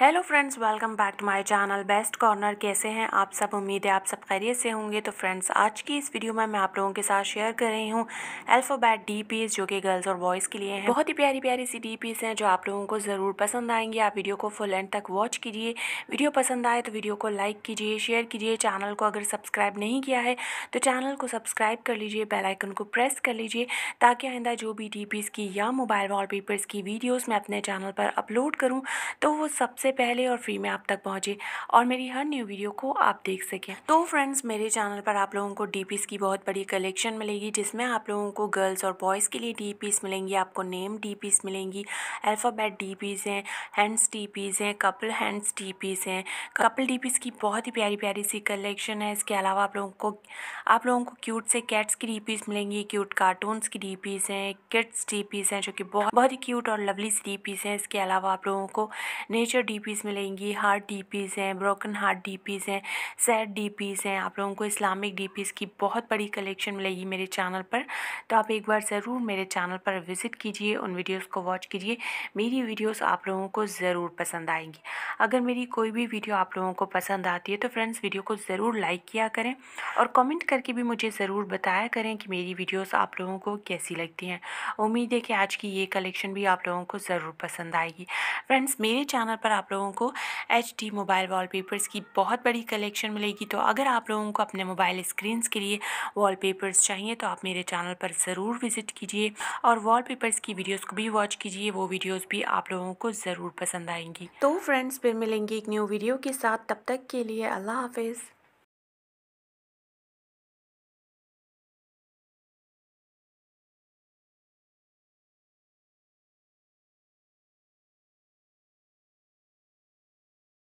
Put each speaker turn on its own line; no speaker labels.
hello friends welcome back to my channel best corner कैसे हैं आप सब उम्मीद है आप सब खैरियत से होंगे तो फ्रेंड्स आज की इस वीडियो में मैं आप लोगों के साथ शेयर कर रही हूँ अल्फाबेट डी जो कि गर्ल्स और बॉयज़ के लिए हैं बहुत ही प्यारी प्यारी सी डी पीस हैं जो आप लोगों को ज़रूर पसंद आएंगी आप वीडियो को फुल एंड तक वॉच कीजिए वीडियो पसंद आए तो वीडियो को लाइक कीजिए शेयर कीजिए चैनल को अगर सब्सक्राइब नहीं किया है तो चैनल को सब्सक्राइब कर लीजिए बेलाइकन को प्रेस कर लीजिए ताकि आइंदा जो भी डी की या मोबाइल वॉल की वीडियोज़ मैं अपने चैनल पर अपलोड करूँ तो वो सबसे सबसे पहले और फ्री में आप तक पहुँचे और मेरी हर न्यू वीडियो को आप देख सकें तो फ्रेंड्स मेरे चैनल पर आप लोगों को डी की बहुत बड़ी कलेक्शन मिलेगी जिसमें आप लोगों को गर्ल्स और बॉयज़ के लिए डी मिलेंगी आपको नेम डी मिलेंगी अल्फ़ाबेट डी हैं हैंड्स डी पीस हैं कपल हैंड्स डी पीस हैं कपल डी की बहुत ही प्यारी प्यारी सी कलेक्शन है इसके अलावा आप लोगों को आप लोगों को क्यूट से कैट्स की डी मिलेंगी क्यूट कार्टून्स की डी हैं किड्स डी हैं जो कि बहुत बहुत ही क्यूट और लवली सी डी हैं इसके अलावा आप लोगों को नेचर डी डी मिलेंगी हार्ट डी हैं ब्रोकन हार्ट डी हैं सैड डी हैं आप लोगों को इस्लामिक डी की बहुत बड़ी कलेक्शन मिलेगी मेरे चैनल पर तो आप एक बार ज़रूर मेरे चैनल पर विज़िट कीजिए उन वीडियोज़ को वॉच कीजिए मेरी वीडियोज़ आप लोगों को ज़रूर पसंद आएंगी अगर मेरी कोई भी वीडियो आप लोगों को पसंद आती है तो फ्रेंड्स वीडियो को ज़रूर लाइक किया करें और कमेंट करके भी मुझे ज़रूर बताया करें कि मेरी वीडियोस आप लोगों को कैसी लगती हैं उम्मीद है कि आज की ये कलेक्शन भी आप लोगों को ज़रूर पसंद आएगी फ्रेंड्स मेरे चैनल पर आप आप लोगों को एच डी मोबाइल पेपर्स की बहुत बड़ी कलेक्शन मिलेगी तो अगर आप लोगों को अपने मोबाइल स्क्रीन के लिए पेपर्स चाहिए तो आप मेरे चैनल पर ज़रूर विज़िट कीजिए और पेपर्स की वीडियोज़ को भी वॉच कीजिए वो वीडियोज़ भी आप लोगों को ज़रूर पसंद आएंगी तो फ्रेंड्स फिर मिलेंगे एक न्यू वीडियो के साथ तब तक के लिए अल्लाह हाफिज़